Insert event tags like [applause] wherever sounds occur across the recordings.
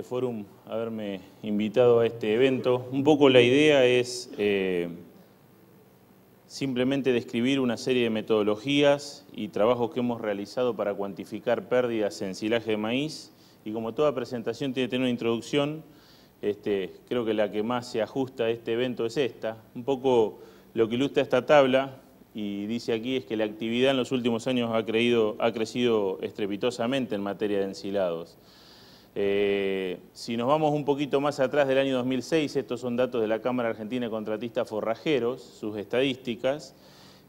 Este forum, haberme invitado a este evento. Un poco la idea es eh, simplemente describir una serie de metodologías y trabajos que hemos realizado para cuantificar pérdidas en silaje de maíz. Y como toda presentación tiene que tener una introducción, este, creo que la que más se ajusta a este evento es esta. Un poco lo que ilustra esta tabla y dice aquí es que la actividad en los últimos años ha, ha crecido estrepitosamente en materia de ensilados. Eh, si nos vamos un poquito más atrás del año 2006, estos son datos de la Cámara Argentina de Contratistas Forrajeros, sus estadísticas.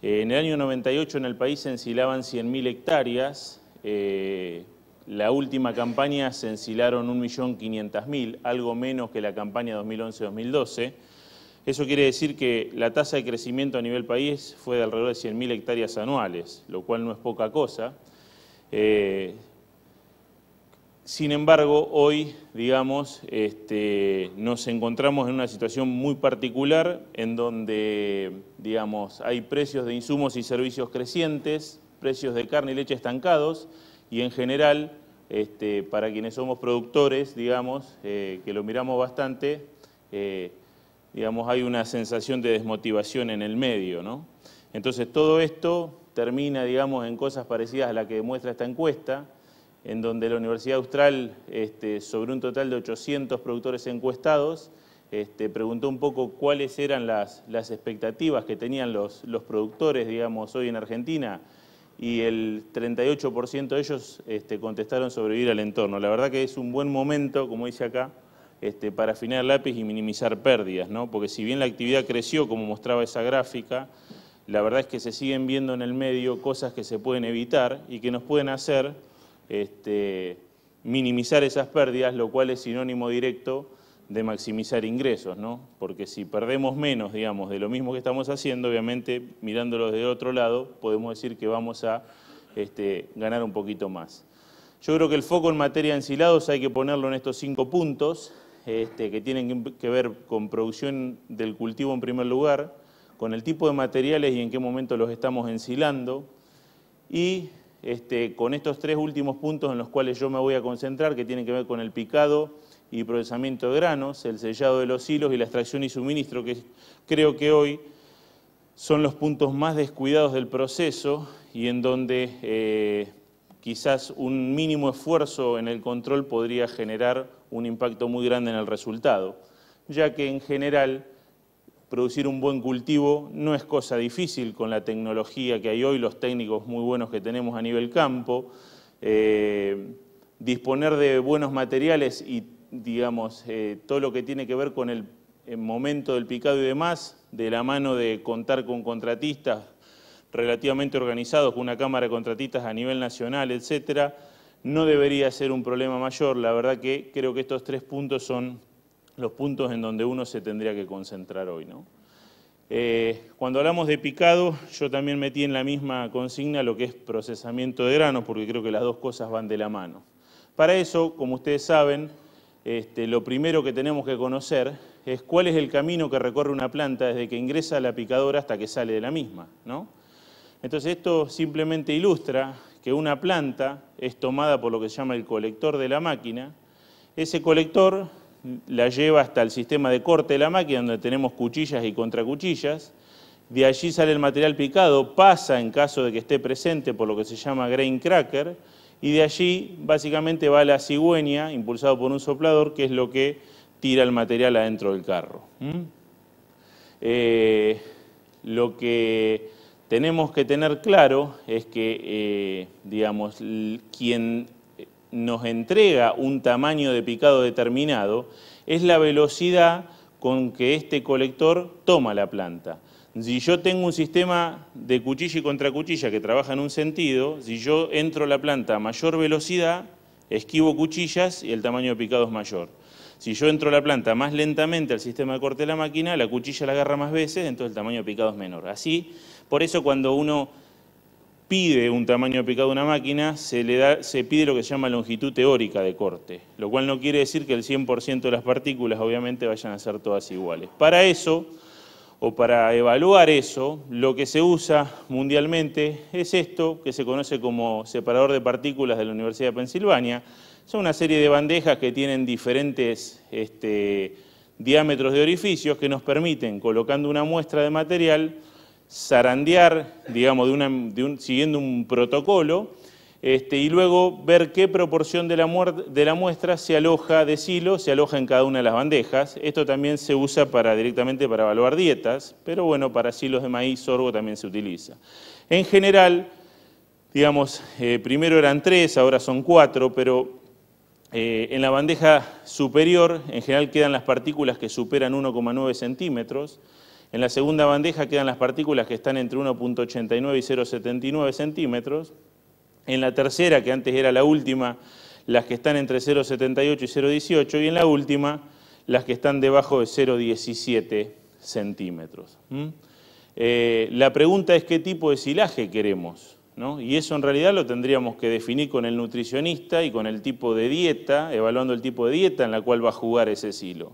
Eh, en el año 98 en el país se encilaban 100.000 hectáreas. Eh, la última campaña se encilaron 1.500.000, algo menos que la campaña 2011-2012. Eso quiere decir que la tasa de crecimiento a nivel país fue de alrededor de 100.000 hectáreas anuales, lo cual no es poca cosa. Sin embargo, hoy, digamos, este, nos encontramos en una situación muy particular en donde, digamos, hay precios de insumos y servicios crecientes, precios de carne y leche estancados y en general, este, para quienes somos productores, digamos, eh, que lo miramos bastante, eh, digamos, hay una sensación de desmotivación en el medio, ¿no? Entonces, todo esto termina, digamos, en cosas parecidas a la que demuestra esta encuesta, en donde la Universidad Austral, este, sobre un total de 800 productores encuestados, este, preguntó un poco cuáles eran las, expectativas que tenían los, productores, digamos, hoy en Argentina, y el 38% de ellos este, contestaron sobrevivir al entorno. La verdad que es un buen momento, como dice acá, para afinar lápiz y minimizar pérdidas, ¿no? porque si bien la actividad creció, como mostraba esa gráfica, la verdad es que se siguen viendo en el medio cosas que se pueden evitar y que nos pueden hacer este, minimizar esas pérdidas, lo cual es sinónimo directo de maximizar ingresos, ¿no? Porque si perdemos menos, digamos, de lo mismo que estamos haciendo, obviamente, mirándolo desde otro lado, podemos decir que vamos a este, ganar un poquito más. Yo creo que el foco en materia de ensilados hay que ponerlo en estos cinco puntos, este, que tienen que ver con producción del cultivo en primer lugar, con el tipo de materiales y en qué momento los estamos ensilando, y este, con estos tres últimos puntos en los cuales yo me voy a concentrar, que tienen que ver con el picado y procesamiento de granos, el sellado de los hilos y la extracción y suministro, que creo que hoy son los puntos más descuidados del proceso y en donde eh, quizás un mínimo esfuerzo en el control podría generar un impacto muy grande en el resultado, ya que en general producir un buen cultivo no es cosa difícil con la tecnología que hay hoy, los técnicos muy buenos que tenemos a nivel campo. Eh, disponer de buenos materiales y, digamos, eh, todo lo que tiene que ver con el, momento del picado y demás, de la mano de contar con contratistas relativamente organizados, con una cámara de contratistas a nivel nacional, etcétera, no debería ser un problema mayor. La verdad que creo que estos tres puntos son los puntos en donde uno se tendría que concentrar hoy. ¿no? Eh, cuando hablamos de picado, yo también metí en la misma consigna lo que es procesamiento de granos, porque creo que las dos cosas van de la mano. Para eso, como ustedes saben, este, lo primero que tenemos que conocer es cuál es el camino que recorre una planta desde que ingresa a la picadora hasta que sale de la misma. Entonces esto simplemente ilustra que una planta es tomada por lo que se llama el colector de la máquina. Ese colector la lleva hasta el sistema de corte de la máquina, donde tenemos cuchillas y contracuchillas. De allí sale el material picado, pasa en caso de que esté presente por lo que se llama grain cracker, y de allí básicamente va la cigüeña, impulsado por un soplador, que es lo que tira el material adentro del carro. ¿Mm? Eh, lo que tenemos que tener claro es que, eh, digamos, quien nos entrega un tamaño de picado determinado es la velocidad con que este colector toma la planta. Si yo tengo un sistema de cuchilla y contracuchilla que trabaja en un sentido, si yo entro la planta a mayor velocidad, esquivo cuchillas y el tamaño de picado es mayor. Si yo entro la planta más lentamente al sistema de corte de la máquina, la cuchilla la agarra más veces, entonces el tamaño de picado es menor. Así, por eso cuando uno pide un tamaño de picado a una máquina, se, da, se pide lo que se llama longitud teórica de corte, lo cual no quiere decir que el 100% de las partículas obviamente vayan a ser todas iguales. Para eso, o para evaluar eso, lo que se usa mundialmente es esto que se conoce como separador de partículas de la Universidad de Pensilvania. Son una serie de bandejas que tienen diferentes este, diámetros de orificios que nos permiten, colocando una muestra de material, zarandear, digamos, siguiendo un protocolo, este, y luego ver qué proporción de la, muestra se aloja de silos, se aloja en cada una de las bandejas. Esto también se usa para, directamente para evaluar dietas, pero bueno, para silos de maíz, sorgo también se utiliza. En general, digamos, eh, primero eran tres, ahora son cuatro, pero eh, en la bandeja superior en general quedan las partículas que superan 1,9 centímetros. En la segunda bandeja quedan las partículas que están entre 1.89 y 0.79 centímetros. En la tercera, que antes era la última, las que están entre 0.78 y 0.18. Y en la última, las que están debajo de 0.17 centímetros. ¿Mm? Eh, la pregunta es qué tipo de silaje queremos. Y eso en realidad lo tendríamos que definir con el nutricionista y con el tipo de dieta, evaluando el tipo de dieta en la cual va a jugar ese silo.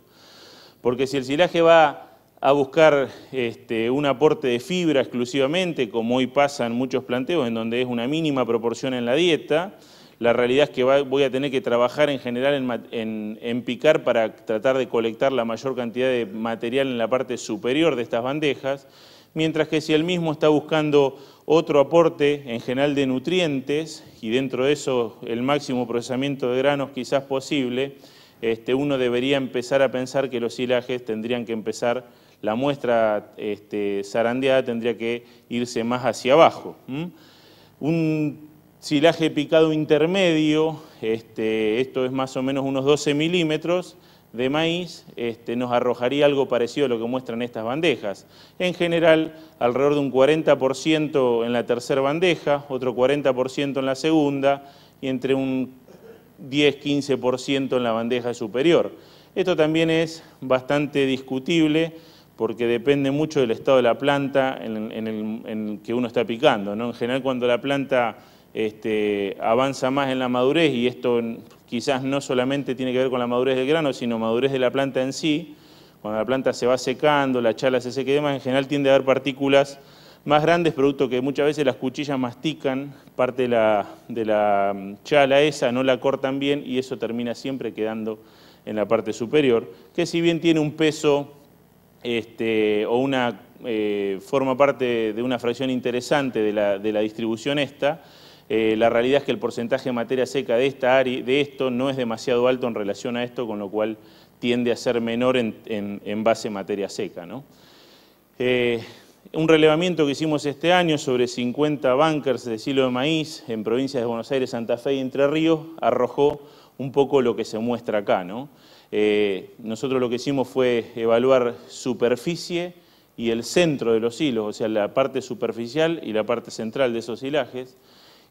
Porque si el silaje va a buscar este, un aporte de fibra exclusivamente, como hoy pasa en muchos planteos, en donde es una mínima proporción en la dieta. La realidad es que voy a tener que trabajar en general en, picar para tratar de colectar la mayor cantidad de material en la parte superior de estas bandejas, mientras que si el mismo está buscando otro aporte en general de nutrientes y dentro de eso el máximo procesamiento de granos quizás posible, este, uno debería empezar a pensar que los silajes tendrían que empezar la muestra este, zarandeada tendría que irse más hacia abajo. Un silaje picado intermedio, este, esto es más o menos unos 12 milímetros de maíz, este, nos arrojaría algo parecido a lo que muestran estas bandejas. En general, alrededor de un 40% en la tercera bandeja, otro 40% en la segunda y entre un 10-15% en la bandeja superior. Esto también es bastante discutible porque depende mucho del estado de la planta en, el, que uno está picando. ¿no? En general, cuando la planta este, avanza más en la madurez, y esto quizás no solamente tiene que ver con la madurez del grano, sino madurez de la planta en sí, cuando la planta se va secando, la chala se seque y demás, en general tiende a haber partículas más grandes, producto que muchas veces las cuchillas mastican parte de la, de la mm, chala esa, no la cortan bien y eso termina siempre quedando en la parte superior, que si bien tiene un peso este, o eh, forma parte de una fracción interesante de la, distribución esta, eh, la realidad es que el porcentaje de materia seca de, esta de esto no es demasiado alto en relación a esto, con lo cual tiende a ser menor en, base a materia seca. Eh, un relevamiento que hicimos este año sobre 50 bunkers de silo de maíz en provincias de Buenos Aires, Santa Fe y Entre Ríos arrojó un poco lo que se muestra acá. ¿no? Eh, nosotros lo que hicimos fue evaluar superficie y el centro de los hilos, o sea, la parte superficial y la parte central de esos hilajes.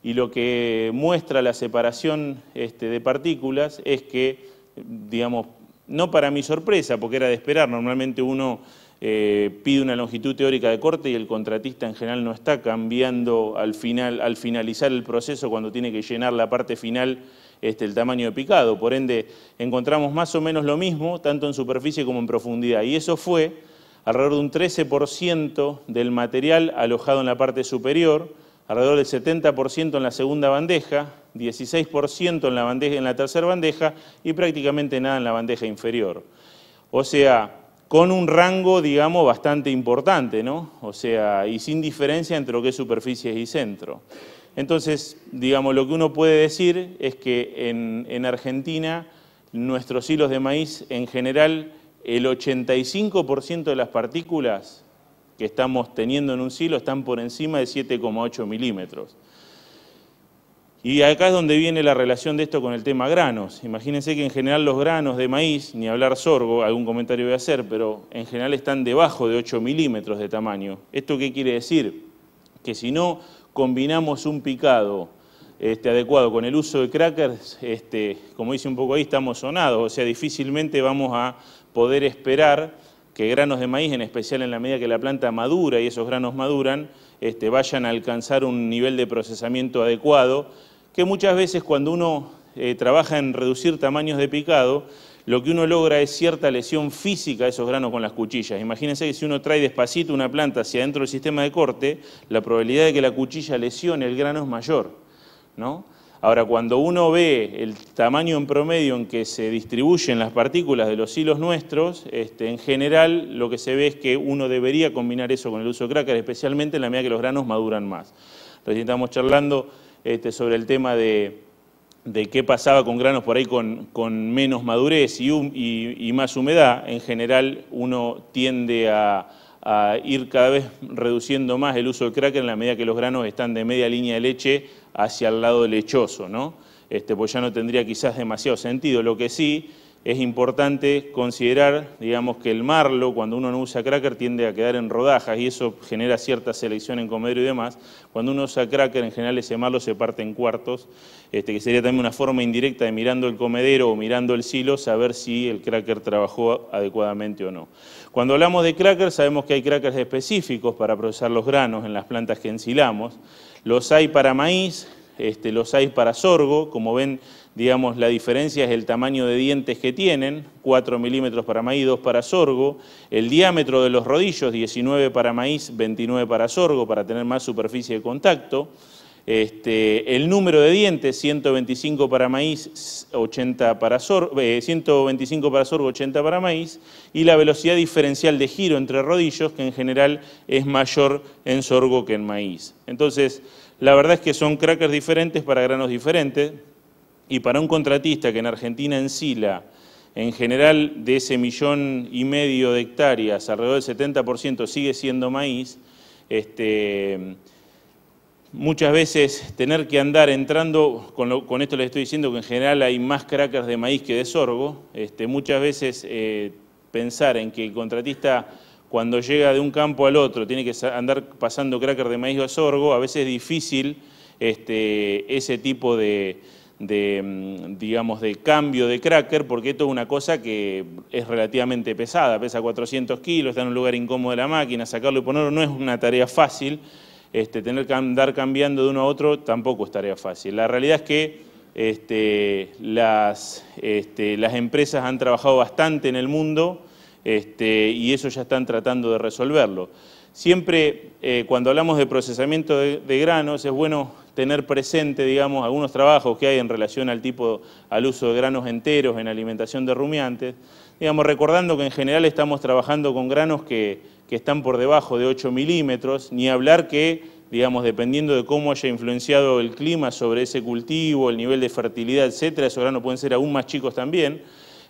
Y lo que muestra la separación este, de partículas es que, digamos, no para mi sorpresa, porque era de esperar, normalmente uno eh, pide una longitud teórica de corte y el contratista en general no está cambiando al, final, al finalizar el proceso cuando tiene que llenar la parte final este, el tamaño de picado. Por ende, encontramos más o menos lo mismo, tanto en superficie como en profundidad. Y eso fue alrededor de un 13% del material alojado en la parte superior, alrededor del 70% en la segunda bandeja, 16% en la, bandeja, en la tercera bandeja y prácticamente nada en la bandeja inferior. O sea, con un rango, digamos, bastante importante, ¿no? O sea, y sin diferencia entre lo que es superficie y centro. Entonces, digamos, lo que uno puede decir es que en, Argentina nuestros hilos de maíz, en general, el 85% de las partículas que estamos teniendo en un silo están por encima de 7,8 milímetros. Y acá es donde viene la relación de esto con el tema granos. Imagínense que en general los granos de maíz, ni hablar sorgo, algún comentario voy a hacer, pero en general están debajo de 8 milímetros de tamaño. ¿Esto qué quiere decir? Que si no combinamos un picado este, adecuado con el uso de crackers, este, como dice un poco ahí, estamos sonados, o sea, difícilmente vamos a poder esperar que granos de maíz, en especial en la medida que la planta madura y esos granos maduran, este, vayan a alcanzar un nivel de procesamiento adecuado, que muchas veces cuando uno eh, trabaja en reducir tamaños de picado, lo que uno logra es cierta lesión física a esos granos con las cuchillas. Imagínense que si uno trae despacito una planta hacia adentro del sistema de corte, la probabilidad de que la cuchilla lesione el grano es mayor. ¿no? Ahora, cuando uno ve el tamaño en promedio en que se distribuyen las partículas de los hilos nuestros, este, en general lo que se ve es que uno debería combinar eso con el uso de cracker, especialmente en la medida que los granos maduran más. Recién estamos charlando este, sobre el tema de, de qué pasaba con granos por ahí con, menos madurez y, y, más humedad, en general uno tiende a, ir cada vez reduciendo más el uso del cracker en la medida que los granos están de media línea de leche hacia el lado lechoso, ¿no? Este, pues ya no tendría quizás demasiado sentido. Lo que sí es importante considerar, digamos, que el marlo, cuando uno no usa cracker, tiende a quedar en rodajas y eso genera cierta selección en comedero y demás. Cuando uno usa cracker, en general ese marlo se parte en cuartos, este, que sería también una forma indirecta de mirando el comedero o mirando el silo, saber si el cracker trabajó adecuadamente o no. Cuando hablamos de cracker, sabemos que hay crackers específicos para procesar los granos en las plantas que ensilamos. Los hay para maíz, este, los hay para sorgo, como ven, digamos, la diferencia es el tamaño de dientes que tienen, 4 milímetros para maíz, 2 para sorgo, el diámetro de los rodillos, 19 para maíz, 29 para sorgo, para tener más superficie de contacto, este, el número de dientes, 125 para maíz, 80 eh, para sorgo, 125 para sorgo, 80 para maíz, y la velocidad diferencial de giro entre rodillos, que en general es mayor en sorgo que en maíz. Entonces, la verdad es que son crackers diferentes para granos diferentes y para un contratista que en Argentina ensila en general de ese millón y medio de hectáreas, alrededor del 70% sigue siendo maíz, este, muchas veces tener que andar entrando, con, esto les estoy diciendo que en general hay más crackers de maíz que de sorgo, este, muchas veces eh, pensar en que el contratista cuando llega de un campo al otro, tiene que andar pasando cracker de maíz o sorgo, a veces es difícil este, ese tipo de, mm, digamos, de cambio de cracker, porque esto es una cosa que es relativamente pesada, pesa 400 kilos, está en un lugar incómodo de la máquina, sacarlo y ponerlo no es una tarea fácil, este, tener que andar cambiando de uno a otro tampoco es tarea fácil. La realidad es que este, las empresas han trabajado bastante en el mundo, este, y eso ya están tratando de resolverlo. Siempre eh, cuando hablamos de procesamiento de, granos es bueno tener presente, digamos, algunos trabajos que hay en relación al tipo, al uso de granos enteros en alimentación de rumiantes, digamos, recordando que en general estamos trabajando con granos que, están por debajo de 8 milímetros, ni hablar que digamos, dependiendo de cómo haya influenciado el clima sobre ese cultivo, el nivel de fertilidad, etcétera, esos granos pueden ser aún más chicos también.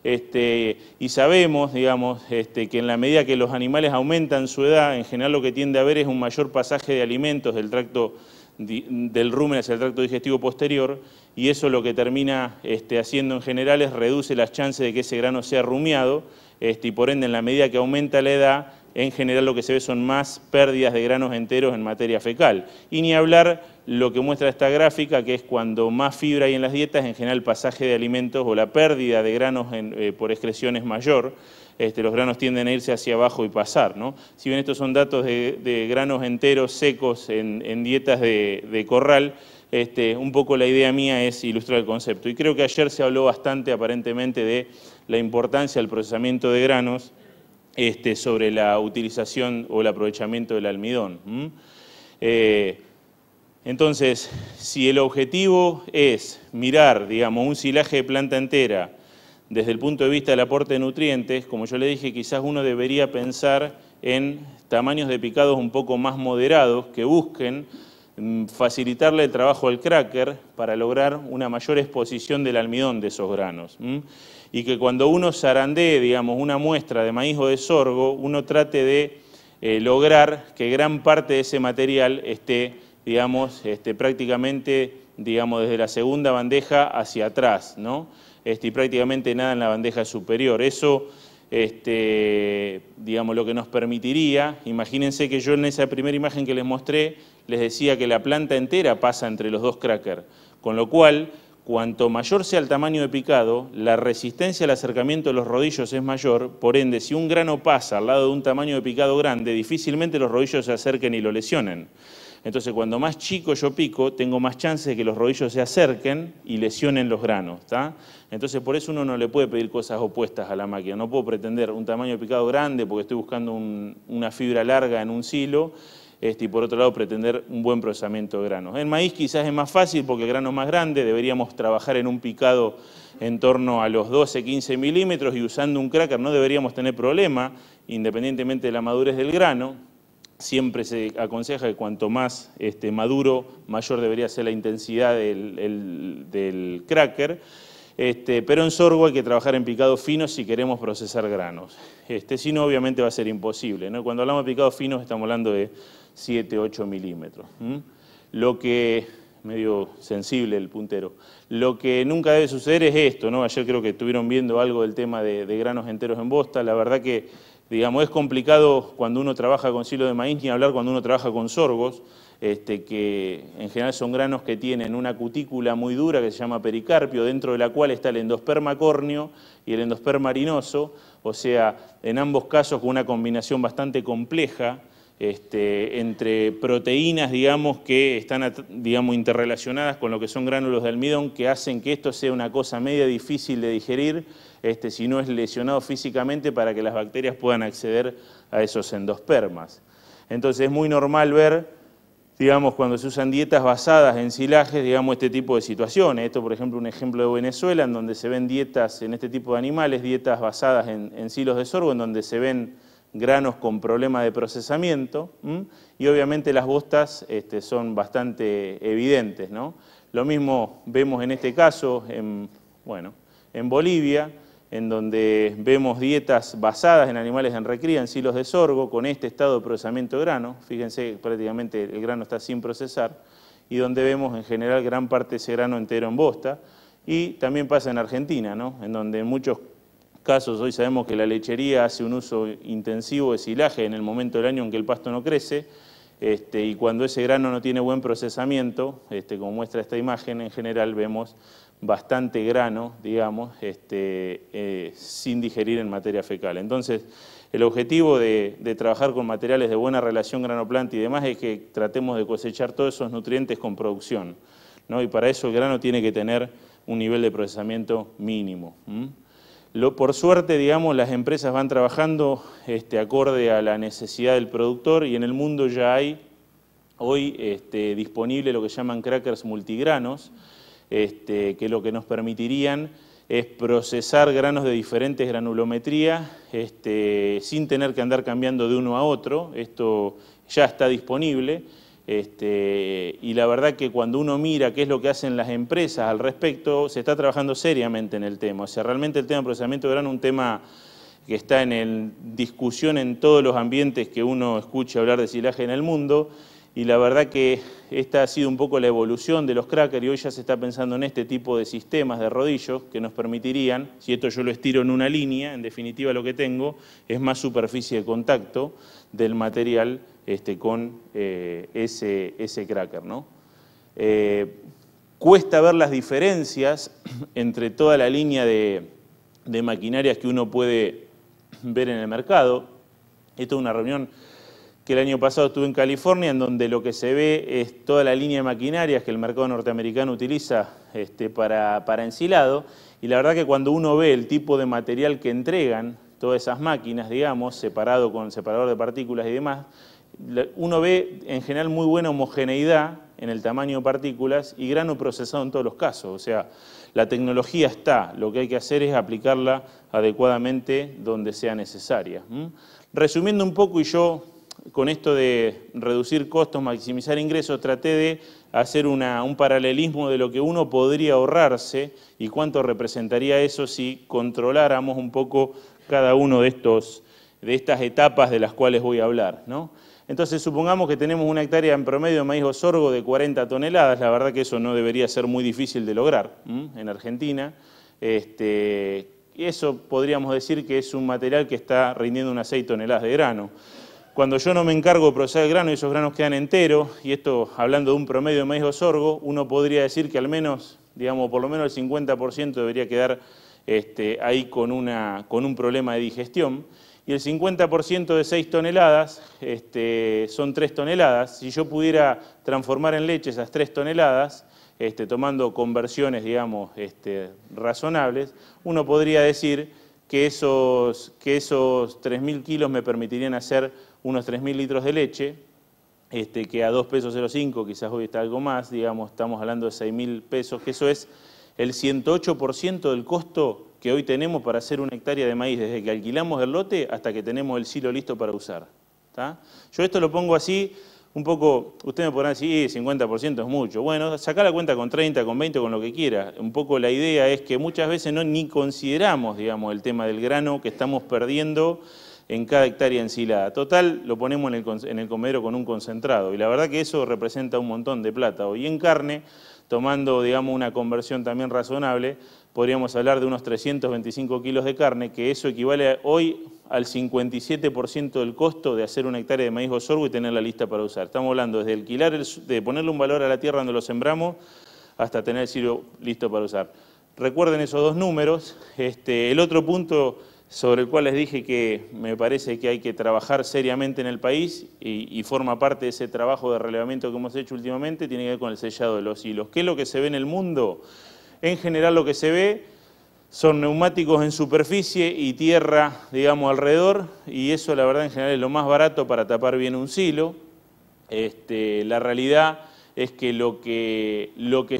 Este, y sabemos, digamos, este, que en la medida que los animales aumentan su edad, en general lo que tiende a haber es un mayor pasaje de alimentos del tracto del rumen hacia el tracto digestivo posterior y eso lo que termina este, haciendo en general es reduce las chances de que ese grano sea rumiado y por ende en la medida que aumenta la edad en general lo que se ve son más pérdidas de granos enteros en materia fecal. Y ni hablar lo que muestra esta gráfica, que es cuando más fibra hay en las dietas, en general el pasaje de alimentos o la pérdida de granos eh, por excreción es mayor, este, los granos tienden a irse hacia abajo y pasar. ¿no? Si bien estos son datos de, granos enteros secos en, dietas de, corral, este, un poco la idea mía es ilustrar el concepto. Y creo que ayer se habló bastante aparentemente de la importancia del procesamiento de granos este, sobre la utilización o el aprovechamiento del almidón. Eh, entonces, si el objetivo es mirar, digamos, un silaje de planta entera desde el punto de vista del aporte de nutrientes, como yo le dije, quizás uno debería pensar en tamaños de picados un poco más moderados que busquen mm, facilitarle el trabajo al cracker para lograr una mayor exposición del almidón de esos granos y que cuando uno zarandee, digamos, una muestra de maíz o de sorgo, uno trate de eh, lograr que gran parte de ese material esté, digamos, este, prácticamente, digamos, desde la segunda bandeja hacia atrás, ¿no? Este, y prácticamente nada en la bandeja superior. Eso, este, digamos, lo que nos permitiría, imagínense que yo en esa primera imagen que les mostré, les decía que la planta entera pasa entre los dos crackers, con lo cual Cuanto mayor sea el tamaño de picado, la resistencia al acercamiento de los rodillos es mayor, por ende, si un grano pasa al lado de un tamaño de picado grande, difícilmente los rodillos se acerquen y lo lesionen. Entonces, cuando más chico yo pico, tengo más chances de que los rodillos se acerquen y lesionen los granos. Entonces, por eso uno no le puede pedir cosas opuestas a la máquina. No puedo pretender un tamaño de picado grande porque estoy buscando una fibra larga en un silo este, y por otro lado pretender un buen procesamiento de granos. En maíz quizás es más fácil porque el grano es más grande, deberíamos trabajar en un picado en torno a los 12-15 milímetros y usando un cracker no deberíamos tener problema, independientemente de la madurez del grano. Siempre se aconseja que cuanto más este, maduro, mayor debería ser la intensidad del, cracker. Este, pero en sorgo hay que trabajar en picados finos si queremos procesar granos. Este, si no, obviamente va a ser imposible. Cuando hablamos de picados finos estamos hablando de 7, 8 milímetros. Lo que, medio sensible el puntero, lo que nunca debe suceder es esto, ¿no? Ayer creo que estuvieron viendo algo del tema de, granos enteros en bosta, la verdad que, digamos, es complicado cuando uno trabaja con silo de maíz, ni hablar cuando uno trabaja con sorgos, este, que en general son granos que tienen una cutícula muy dura que se llama pericarpio, dentro de la cual está el endosperma córneo y el endosperma arinoso. o sea, en ambos casos con una combinación bastante compleja, este, entre proteínas, digamos, que están digamos, interrelacionadas con lo que son gránulos de almidón, que hacen que esto sea una cosa media difícil de digerir, este, si no es lesionado físicamente, para que las bacterias puedan acceder a esos endospermas. Entonces es muy normal ver, digamos, cuando se usan dietas basadas en silajes, digamos, este tipo de situaciones. Esto, por ejemplo, un ejemplo de Venezuela, en donde se ven dietas en este tipo de animales, dietas basadas en, en silos de sorgo, en donde se ven granos con problema de procesamiento y obviamente las bostas este, son bastante evidentes. ¿no? Lo mismo vemos en este caso en, bueno, en Bolivia, en donde vemos dietas basadas en animales en recría, en silos de sorgo, con este estado de procesamiento de grano, fíjense prácticamente el grano está sin procesar, y donde vemos en general gran parte de ese grano entero en bosta, y también pasa en Argentina, ¿no? en donde muchos casos hoy sabemos que la lechería hace un uso intensivo de silaje en el momento del año en que el pasto no crece, este, y cuando ese grano no tiene buen procesamiento, este, como muestra esta imagen, en general vemos bastante grano, digamos, este, eh, sin digerir en materia fecal. Entonces, el objetivo de, trabajar con materiales de buena relación grano-planta y demás es que tratemos de cosechar todos esos nutrientes con producción. Y para eso el grano tiene que tener un nivel de procesamiento mínimo por suerte, digamos, las empresas van trabajando este, acorde a la necesidad del productor y en el mundo ya hay hoy este, disponible lo que llaman crackers multigranos, este, que lo que nos permitirían es procesar granos de diferentes granulometrías sin tener que andar cambiando de uno a otro. Esto ya está disponible. Este, y la verdad que cuando uno mira qué es lo que hacen las empresas al respecto, se está trabajando seriamente en el tema. O sea, realmente el tema de procesamiento de es un tema que está en discusión en todos los ambientes que uno escucha hablar de silaje en el mundo. Y la verdad que esta ha sido un poco la evolución de los crackers y hoy ya se está pensando en este tipo de sistemas de rodillos que nos permitirían, si esto yo lo estiro en una línea, en definitiva lo que tengo es más superficie de contacto del material este, con eh, ese, cracker. ¿no? Eh, cuesta ver las diferencias [clears throat] entre toda la línea de, de, maquinarias que uno puede [clears throat] ver en el mercado. Esto es una reunión que el año pasado estuve en California, en donde lo que se ve es toda la línea de maquinarias que el mercado norteamericano utiliza este, para, para ensilado. Y la verdad que cuando uno ve el tipo de material que entregan todas esas máquinas, digamos, separado con separador de partículas y demás, uno ve en general muy buena homogeneidad en el tamaño de partículas y grano procesado en todos los casos. O sea, la tecnología está, lo que hay que hacer es aplicarla adecuadamente donde sea necesaria. Resumiendo un poco, y yo con esto de reducir costos, maximizar ingresos, traté de hacer un paralelismo de lo que uno podría ahorrarse y cuánto representaría eso si controláramos un poco cada uno de, de estas etapas de las cuales voy a hablar. ¿no? Entonces supongamos que tenemos una hectárea en promedio de maíz o sorgo de 40 toneladas, la verdad que eso no debería ser muy difícil de lograr en Argentina. Este, eso podríamos decir que es un material que está rindiendo unas 6 toneladas de grano. Cuando yo no me encargo de procesar el grano y esos granos quedan enteros, y esto hablando de un promedio de maíz o sorgo, uno podría decir que al menos, digamos, por lo menos el 50% debería quedar este, ahí con un problema de digestión y el 50% de 6 toneladas este, son 3 toneladas. Si yo pudiera transformar en leche esas 3 toneladas, este, tomando conversiones, digamos, este, razonables, uno podría decir que esos, que esos 3.000 kilos me permitirían hacer unos 3.000 litros de leche, que a 2 pesos 0,5, quizás hoy está algo más, digamos, estamos hablando de 6.000 pesos, que eso es el 108% del costo que hoy tenemos para hacer una hectárea de maíz, desde que alquilamos el lote hasta que tenemos el silo listo para usar. Yo esto lo pongo así, un poco, ustedes me podrán decir, 50% es mucho. Bueno, saca la cuenta con 30, con 20, con lo que quiera. Un poco la idea es que muchas veces no ni consideramos, digamos, el tema del grano que estamos perdiendo en cada hectárea ensilada. Total, lo ponemos en el, en comedero con un concentrado. Y la verdad que eso representa un montón de plata. Hoy en carne, tomando, digamos, una conversión también razonable, podríamos hablar de unos 325 kilos de carne, que eso equivale hoy al 57% del costo de hacer un hectárea de maíz o sorgo y tenerla lista para usar. Estamos hablando desde alquilar, de ponerle un valor a la tierra donde lo sembramos, hasta tener el silo listo para usar. Recuerden esos dos números. Este, el otro punto sobre el cual les dije que me parece que hay que trabajar seriamente en el país y, y, forma parte de ese trabajo de relevamiento que hemos hecho últimamente, tiene que ver con el sellado de los hilos. ¿Qué es lo que se ve en el mundo? En general lo que se ve son neumáticos en superficie y tierra, digamos, alrededor, y eso la verdad en general es lo más barato para tapar bien un silo. Este, la realidad es que lo, que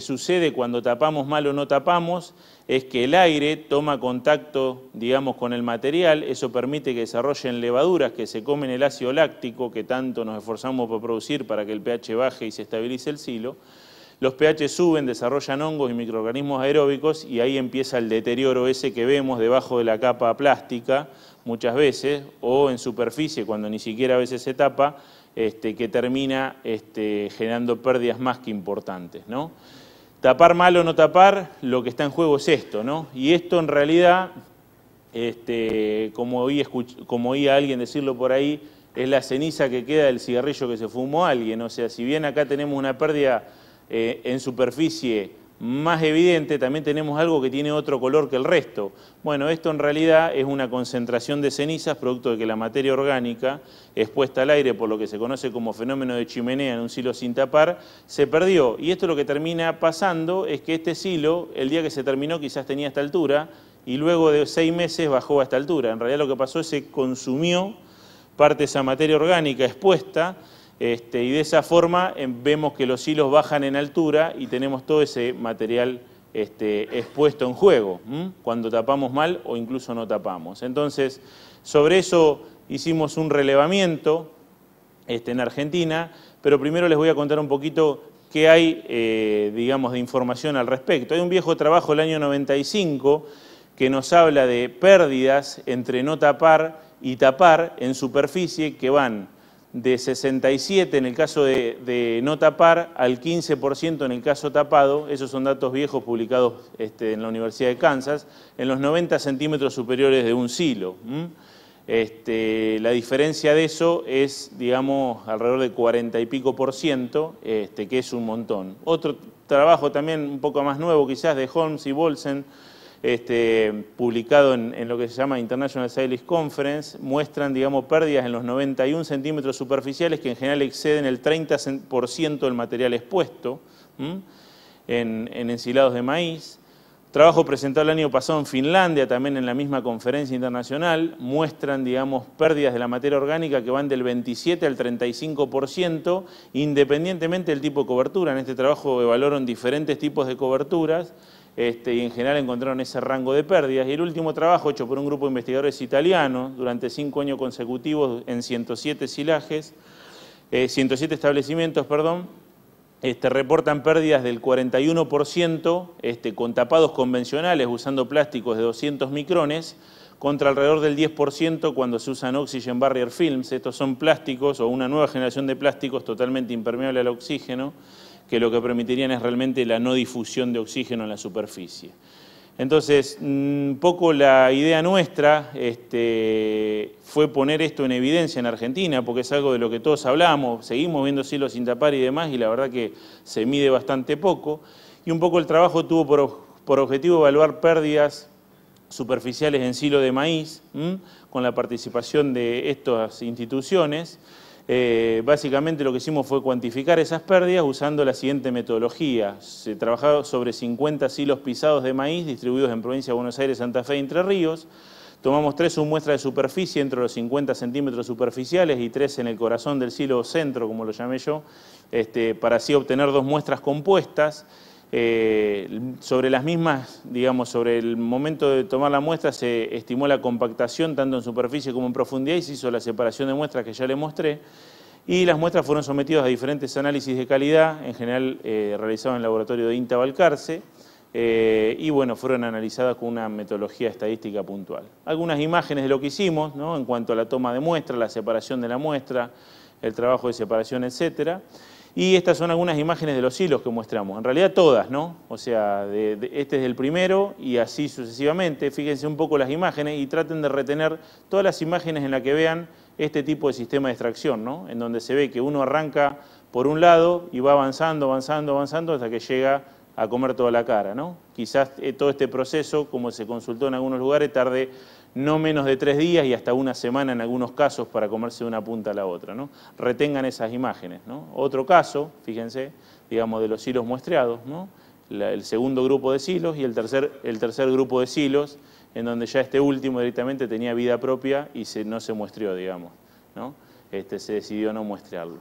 sucede cuando tapamos mal o no tapamos es que el aire toma contacto, digamos, con el material, eso permite que desarrollen levaduras que se comen el ácido láctico que tanto nos esforzamos por producir para que el pH baje y se estabilice el silo, los pH suben, desarrollan hongos y microorganismos aeróbicos y ahí empieza el deterioro ese que vemos debajo de la capa plástica muchas veces o en superficie cuando ni siquiera a veces se tapa, este, que termina este, generando pérdidas más que importantes. ¿no? Tapar mal o no tapar, lo que está en juego es esto, ¿no? Y esto en realidad, este, como, oí, como oí alguien decirlo por ahí, es la ceniza que queda del cigarrillo que se fumó alguien. O sea, si bien acá tenemos una pérdida eh, en superficie más evidente, también tenemos algo que tiene otro color que el resto. Bueno, esto en realidad es una concentración de cenizas producto de que la materia orgánica expuesta al aire por lo que se conoce como fenómeno de chimenea en un silo sin tapar, se perdió. Y esto lo que termina pasando es que este silo, el día que se terminó quizás tenía esta altura y luego de seis meses bajó a esta altura. En realidad lo que pasó es que se consumió parte de esa materia orgánica expuesta este, y de esa forma em, vemos que los hilos bajan en altura y tenemos todo ese material este, expuesto en juego, cuando tapamos mal o incluso no tapamos. Entonces, sobre eso hicimos un relevamiento este, en Argentina, pero primero les voy a contar un poquito qué hay, eh, digamos, de información al respecto. Hay un viejo trabajo del año 95 que nos habla de pérdidas entre no tapar y tapar en superficie que van de 67 en el caso de, no tapar al 15% en el caso tapado, esos son datos viejos publicados este, en la Universidad de Kansas, en los 90 centímetros superiores de un silo. Este, la diferencia de eso es, digamos, alrededor de 40 y pico por ciento, este, que es un montón. Otro trabajo también un poco más nuevo quizás de Holmes y Bolsen, este, publicado en, lo que se llama International Silage Conference, muestran, digamos, pérdidas en los 91 centímetros superficiales que en general exceden el 30% del material expuesto en, ensilados de maíz. Trabajo presentado el año pasado en Finlandia, también en la misma conferencia internacional, muestran, digamos, pérdidas de la materia orgánica que van del 27 al 35%, independientemente del tipo de cobertura. En este trabajo evaluaron diferentes tipos de coberturas este, y en general encontraron ese rango de pérdidas. Y el último trabajo hecho por un grupo de investigadores italianos durante cinco años consecutivos en 107 silajes, 107 eh, establecimientos, perdón, este, reportan pérdidas del 41% este, con tapados convencionales usando plásticos de 200 micrones contra alrededor del 10% cuando se usan Oxygen Barrier Films. Estos son plásticos o una nueva generación de plásticos totalmente impermeable al oxígeno que lo que permitirían es realmente la no difusión de oxígeno en la superficie. Entonces, un mm, poco la idea nuestra este, fue poner esto en evidencia en Argentina, porque es algo de lo que todos hablamos, seguimos viendo silos sin tapar y demás, y la verdad que se mide bastante poco. Y un poco el trabajo tuvo por, objetivo evaluar pérdidas superficiales en silo de maíz, con la participación de estas instituciones. Eh, básicamente lo que hicimos fue cuantificar esas pérdidas usando la siguiente metodología. Se trabajó sobre 50 silos pisados de maíz distribuidos en provincia de Buenos Aires, Santa Fe y Entre Ríos. Tomamos tres muestras de superficie entre los 50 centímetros superficiales y tres en el corazón del silo centro, como lo llamé yo, este, para así obtener dos muestras compuestas. Eh, sobre las mismas, digamos, sobre el momento de tomar la muestra se estimó la compactación tanto en superficie como en profundidad y se hizo la separación de muestras que ya le mostré. Y las muestras fueron sometidas a diferentes análisis de calidad, en general eh, realizados en el laboratorio de INTA Valcarce eh, y bueno, fueron analizadas con una metodología estadística puntual. Algunas imágenes de lo que hicimos, en cuanto a la toma de muestra, la separación de la muestra, el trabajo de separación, etcétera. Y estas son algunas imágenes de los hilos que mostramos, en realidad todas, ¿no? O sea, este es el primero y así sucesivamente. Fíjense un poco las imágenes y traten de retener todas las imágenes en las que vean este tipo de sistema de extracción, ¿no? En donde se ve que uno arranca por un lado y va avanzando, avanzando, avanzando hasta que llega a comer toda la cara, ¿no? Quizás eh, todo este proceso, como se consultó en algunos lugares, tarde no menos de tres días y hasta una semana en algunos casos para comerse de una punta a la otra. ¿no? Retengan esas imágenes. Otro caso, fíjense, digamos, de los hilos muestreados, ¿no? el segundo grupo de silos y el tercer, el tercer grupo de silos, en donde ya este último directamente tenía vida propia y no se muestreó, digamos. ¿no? Este, se decidió no muestrearlo.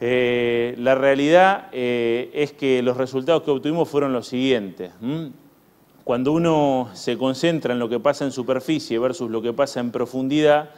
Eh, la realidad eh, es que los resultados que obtuvimos fueron los siguientes cuando uno se concentra en lo que pasa en superficie versus lo que pasa en profundidad,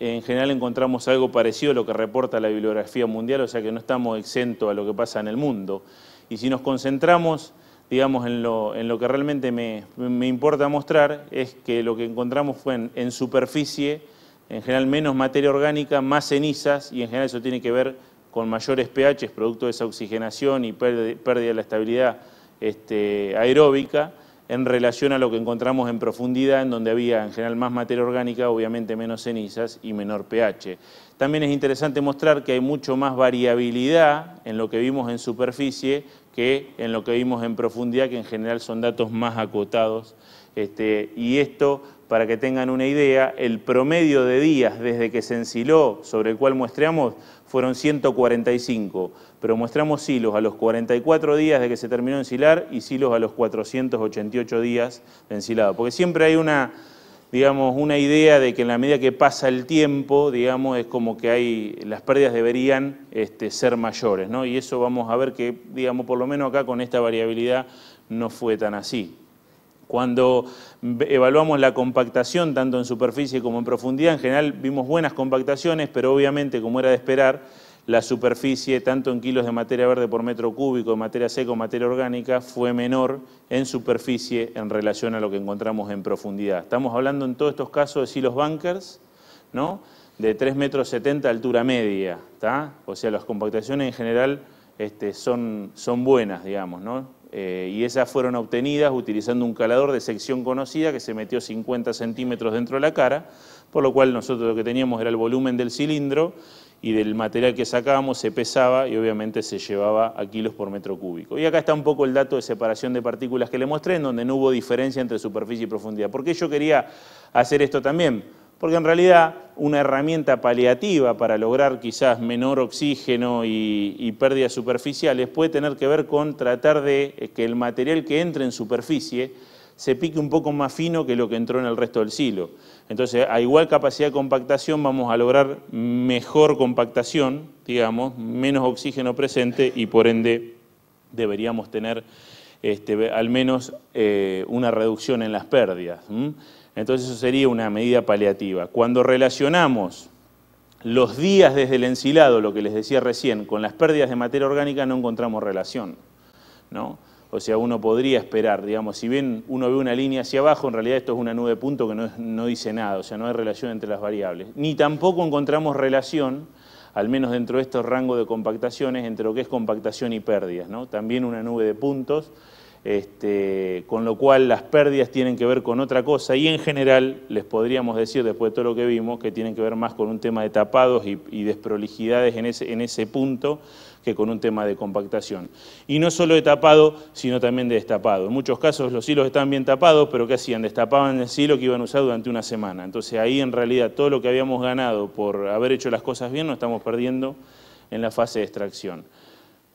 en general encontramos algo parecido a lo que reporta la bibliografía mundial, o sea que no estamos exentos a lo que pasa en el mundo. Y si nos concentramos, digamos, en lo, que realmente me, importa mostrar, es que lo que encontramos fue en, superficie, en general menos materia orgánica, más cenizas, y en general eso tiene que ver con mayores pH, producto de esa oxigenación y pérdida de la estabilidad este, aeróbica en relación a lo que encontramos en profundidad, en donde había en general más materia orgánica, obviamente menos cenizas y menor pH. También es interesante mostrar que hay mucho más variabilidad en lo que vimos en superficie que en lo que vimos en profundidad, que en general son datos más acotados este, y esto, para que tengan una idea, el promedio de días desde que se enciló, sobre el cual muestreamos, fueron 145, pero mostramos silos a los 44 días de que se terminó de ensilar y silos a los 488 días de ensilado. Porque siempre hay una, digamos, una idea de que en la medida que pasa el tiempo, digamos, es como que hay, las pérdidas deberían este, ser mayores, ¿no? Y eso vamos a ver que, digamos, por lo menos acá con esta variabilidad no fue tan así. Cuando evaluamos la compactación, tanto en superficie como en profundidad, en general vimos buenas compactaciones, pero obviamente, como era de esperar, la superficie, tanto en kilos de materia verde por metro cúbico, de materia seca o materia orgánica, fue menor en superficie en relación a lo que encontramos en profundidad. Estamos hablando en todos estos casos de silos bunkers, ¿no? de 3,70 metros altura media, o sea, las compactaciones en general este, son, son buenas, digamos, ¿no? Eh, y esas fueron obtenidas utilizando un calador de sección conocida que se metió 50 centímetros dentro de la cara, por lo cual nosotros lo que teníamos era el volumen del cilindro y del material que sacábamos se pesaba y obviamente se llevaba a kilos por metro cúbico. Y acá está un poco el dato de separación de partículas que le mostré, en donde no hubo diferencia entre superficie y profundidad. ¿Por qué yo quería hacer esto también? porque en realidad una herramienta paliativa para lograr quizás menor oxígeno y, pérdidas superficiales puede tener que ver con tratar de eh, que el material que entre en superficie se pique un poco más fino que lo que entró en el resto del silo. Entonces, a igual capacidad de compactación vamos a lograr mejor compactación, digamos, menos oxígeno presente y por ende deberíamos tener este, al menos eh, una reducción en las pérdidas. Entonces eso sería una medida paliativa. Cuando relacionamos los días desde el ensilado, lo que les decía recién, con las pérdidas de materia orgánica no encontramos relación. O sea, uno podría esperar, digamos, si bien uno ve una línea hacia abajo, en realidad esto es una nube de puntos que no, no dice nada, o sea, no hay relación entre las variables. Ni tampoco encontramos relación, al menos dentro de estos rangos de compactaciones, entre lo que es compactación y pérdidas. ¿no? También una nube de puntos, este, con lo cual las pérdidas tienen que ver con otra cosa y en general les podríamos decir, después de todo lo que vimos, que tienen que ver más con un tema de tapados y, desprolijidades en ese, en ese punto que con un tema de compactación. Y no solo de tapado, sino también de destapado. En muchos casos los hilos están bien tapados, pero ¿qué hacían? Destapaban el hilo que iban a usar durante una semana. Entonces ahí en realidad todo lo que habíamos ganado por haber hecho las cosas bien lo estamos perdiendo en la fase de extracción.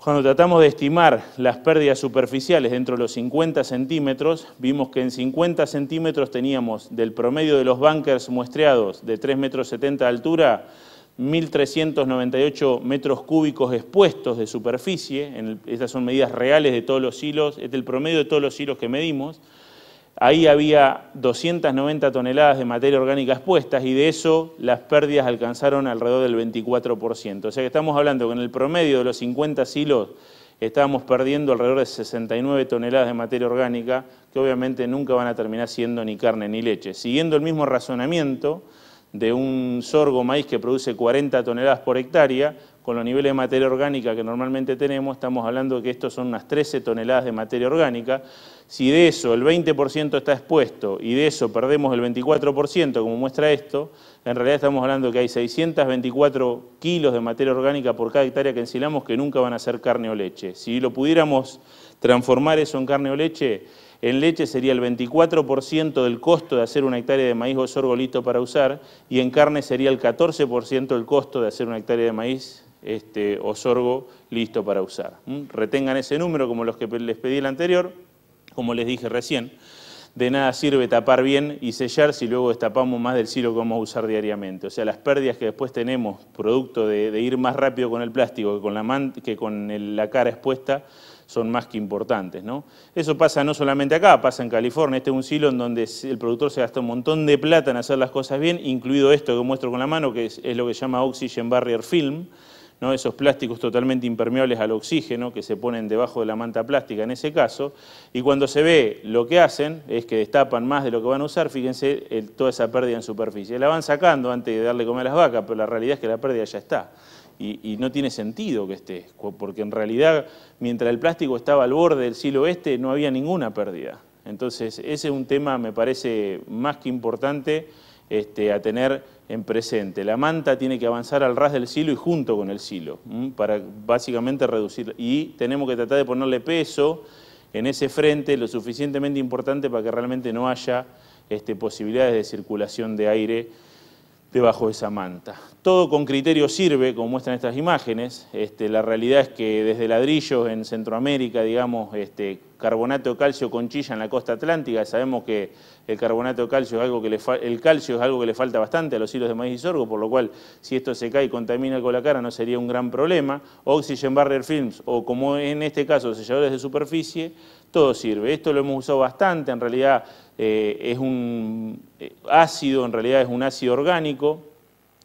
Cuando tratamos de estimar las pérdidas superficiales dentro de los 50 centímetros, vimos que en 50 centímetros teníamos del promedio de los bunkers muestreados de 3,70 metros de altura, 1.398 metros cúbicos expuestos de superficie, estas son medidas reales de todos los hilos, este es el promedio de todos los hilos que medimos, Ahí había 290 toneladas de materia orgánica expuestas y de eso las pérdidas alcanzaron alrededor del 24%. O sea que estamos hablando que en el promedio de los 50 silos estábamos perdiendo alrededor de 69 toneladas de materia orgánica que obviamente nunca van a terminar siendo ni carne ni leche. Siguiendo el mismo razonamiento de un sorgo maíz que produce 40 toneladas por hectárea, con los niveles de materia orgánica que normalmente tenemos, estamos hablando de que estos son unas 13 toneladas de materia orgánica. Si de eso el 20% está expuesto y de eso perdemos el 24%, como muestra esto, en realidad estamos hablando de que hay 624 kilos de materia orgánica por cada hectárea que ensilamos que nunca van a ser carne o leche. Si lo pudiéramos transformar eso en carne o leche, en leche sería el 24% del costo de hacer una hectárea de maíz o sorbolito para usar y en carne sería el 14% del costo de hacer una hectárea de maíz este, o sorgo listo para usar. ¿Mm? Retengan ese número como los que les pedí el anterior, como les dije recién. De nada sirve tapar bien y sellar si luego destapamos más del silo que vamos a usar diariamente. O sea, las pérdidas que después tenemos, producto de, ir más rápido con el plástico que con la, cara expuesta, son más que importantes. Eso pasa no solamente acá, pasa en California. Este es un silo en donde el productor se gasta un montón de plata en hacer las cosas bien, incluido esto que muestro con la mano, que es, es lo que se llama Oxygen Barrier Film, esos plásticos totalmente impermeables al oxígeno que se ponen debajo de la manta plástica en ese caso, y cuando se ve lo que hacen es que destapan más de lo que van a usar, fíjense toda esa pérdida en superficie. La van sacando antes de darle comer a las vacas, pero la realidad es que la pérdida ya está. Y, no tiene sentido que esté, porque en realidad mientras el plástico estaba al borde del silo este no había ninguna pérdida. Entonces ese es un tema me parece más que importante este, a tener en presente. La manta tiene que avanzar al ras del silo y junto con el silo, para básicamente reducir. Y tenemos que tratar de ponerle peso en ese frente lo suficientemente importante para que realmente no haya este, posibilidades de circulación de aire debajo de esa manta. Todo con criterio sirve, como muestran estas imágenes. Este, la realidad es que desde ladrillos en Centroamérica, digamos, este, carbonato de calcio con chilla en la costa atlántica. Sabemos que el carbonato de calcio es algo que le el calcio es algo que le falta bastante a los hilos de maíz y sorgo, por lo cual si esto se cae y contamina con la cara no sería un gran problema. Oxygen Barrier Films o como en este caso selladores de superficie, todo sirve. Esto lo hemos usado bastante, en realidad eh, es un eh, ácido, en realidad es un ácido orgánico,